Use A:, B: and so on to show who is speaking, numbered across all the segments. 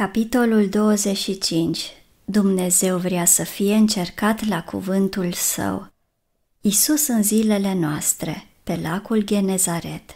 A: Capitolul 25. Dumnezeu vrea să fie încercat la cuvântul său. Isus în zilele noastre, pe lacul Genezaret.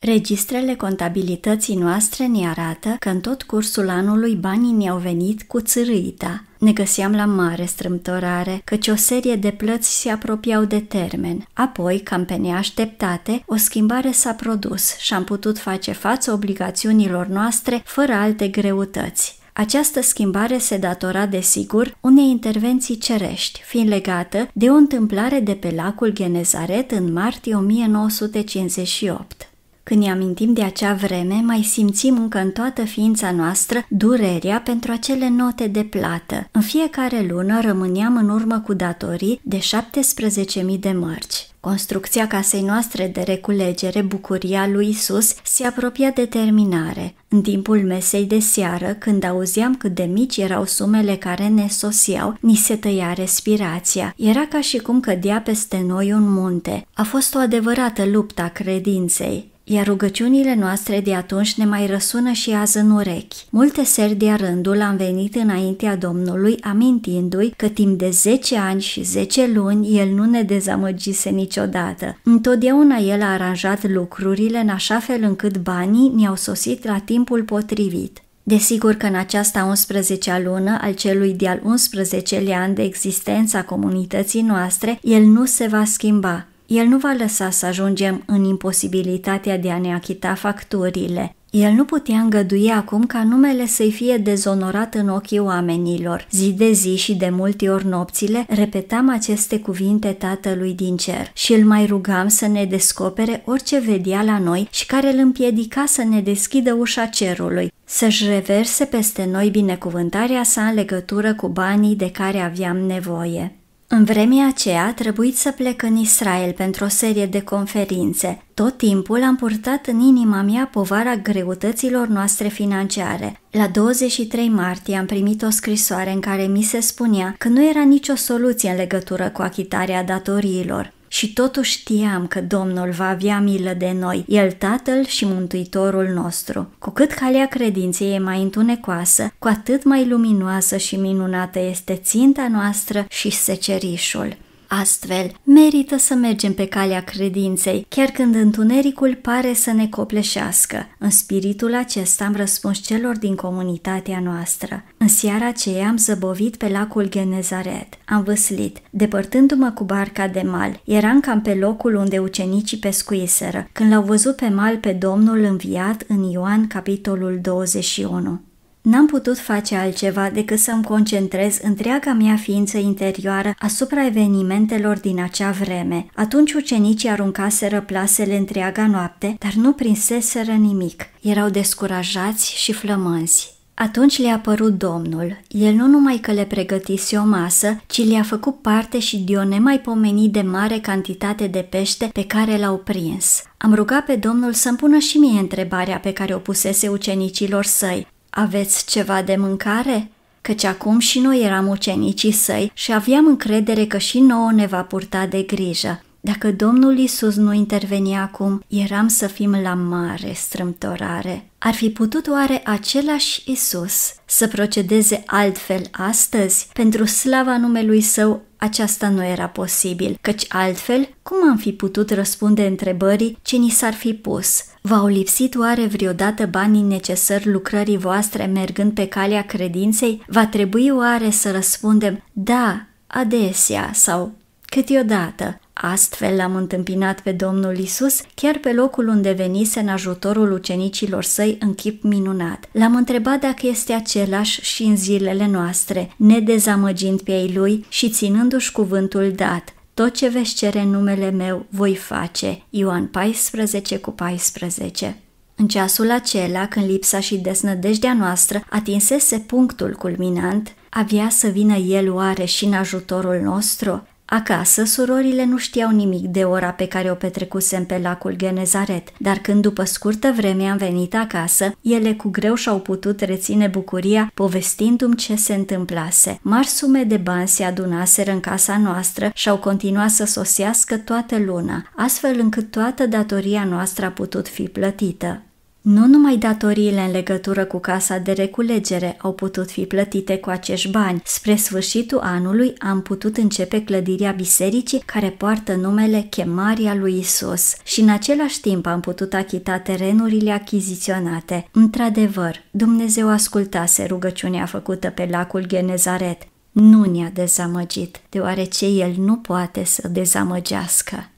A: Registrele contabilității noastre ne arată că în tot cursul anului banii ne-au venit cu țârâita. Ne găseam la mare strâmtorare, căci o serie de plăți se apropiau de termen. Apoi, cam pe neașteptate, o schimbare s-a produs și am putut face față obligațiunilor noastre fără alte greutăți. Această schimbare se datora, desigur, unei intervenții cerești, fiind legată de o întâmplare de pe lacul Genezaret în martie 1958. Când ne amintim de acea vreme, mai simțim încă în toată ființa noastră durerea pentru acele note de plată. În fiecare lună rămâneam în urmă cu datorii de 17.000 de mărci. Construcția casei noastre de reculegere, bucuria lui Isus, se apropia de terminare. În timpul mesei de seară, când auzeam cât de mici erau sumele care ne sosiau, ni se tăia respirația. Era ca și cum cădea peste noi un munte. A fost o adevărată luptă a credinței iar rugăciunile noastre de atunci ne mai răsună și azi în urechi. Multe seri de rândul am venit înaintea Domnului amintindu-i că timp de 10 ani și 10 luni el nu ne dezamăgise niciodată. Întotdeauna el a aranjat lucrurile în așa fel încât banii ne-au sosit la timpul potrivit. Desigur că în aceasta 11-a lună al celui de-al 11-lea an de existența comunității noastre, el nu se va schimba. El nu va lăsa să ajungem în imposibilitatea de a ne achita facturile. El nu putea îngădui acum ca numele să-i fie dezonorat în ochii oamenilor. Zi de zi și de multe ori nopțile repetam aceste cuvinte Tatălui din cer și îl mai rugam să ne descopere orice vedea la noi și care îl împiedica să ne deschidă ușa cerului, să-și reverse peste noi binecuvântarea sa în legătură cu banii de care aveam nevoie. În vremea aceea a trebuit să plec în Israel pentru o serie de conferințe. Tot timpul am purtat în inima mea povara greutăților noastre financiare. La 23 martie am primit o scrisoare în care mi se spunea că nu era nicio soluție în legătură cu achitarea datoriilor și totuși știam că Domnul va avea milă de noi, El Tatăl și Mântuitorul nostru. Cu cât calea credinței e mai întunecoasă, cu atât mai luminoasă și minunată este ținta noastră și secerișul. Astfel, merită să mergem pe calea credinței, chiar când întunericul pare să ne copleșească. În spiritul acesta am răspuns celor din comunitatea noastră. În seara aceea am zăbovit pe lacul Genezaret. Am văslit, depărtându-mă cu barca de mal. Eram cam pe locul unde ucenicii pescuiseră, când l-au văzut pe mal pe Domnul înviat în Ioan capitolul 21. N-am putut face altceva decât să-mi concentrez întreaga mea ființă interioară asupra evenimentelor din acea vreme. Atunci ucenicii aruncaseră plasele întreaga noapte, dar nu prinseseră nimic. Erau descurajați și flămânzi. Atunci le-a apărut Domnul. El nu numai că le pregătise o masă, ci le-a făcut parte și de o nemaipomeni de mare cantitate de pește pe care l-au prins. Am rugat pe Domnul să-mi pună și mie întrebarea pe care o pusese ucenicilor săi. Aveți ceva de mâncare? Căci acum și noi eram ucenicii săi și aveam încredere că și nouă ne va purta de grijă. Dacă Domnul Isus nu interveni acum, eram să fim la mare strâmtorare. Ar fi putut oare același Isus să procedeze altfel astăzi pentru slava numelui său aceasta nu era posibil, căci altfel, cum am fi putut răspunde întrebării ce ni s-ar fi pus? V-au lipsit oare vreodată banii necesari lucrării voastre mergând pe calea credinței? Va trebui oare să răspundem da, adesea sau câteodată? Astfel l-am întâmpinat pe Domnul Isus chiar pe locul unde venise în ajutorul ucenicilor săi în chip minunat. L-am întrebat dacă este același și în zilele noastre, nedezamăgind pe ei lui și ținându-și cuvântul dat. Tot ce veți cere în numele meu voi face. Ioan 14 cu 14. În ceasul acela, când lipsa și desnădejdea noastră atinsese punctul culminant, avea să vină El oare și în ajutorul nostru? Acasă, surorile nu știau nimic de ora pe care o petrecusem pe lacul Genezaret, dar când după scurtă vreme am venit acasă, ele cu greu și-au putut reține bucuria povestindu-mi ce se întâmplase. Mari sume de bani se adunaseră în casa noastră și au continuat să sosească toată luna, astfel încât toată datoria noastră a putut fi plătită. Nu numai datoriile în legătură cu casa de reculegere au putut fi plătite cu acești bani. Spre sfârșitul anului am putut începe clădirea bisericii care poartă numele Chemaria lui Isus și în același timp am putut achita terenurile achiziționate. Într-adevăr, Dumnezeu ascultase rugăciunea făcută pe lacul Genezaret. Nu ne-a dezamăgit, deoarece El nu poate să dezamăgească.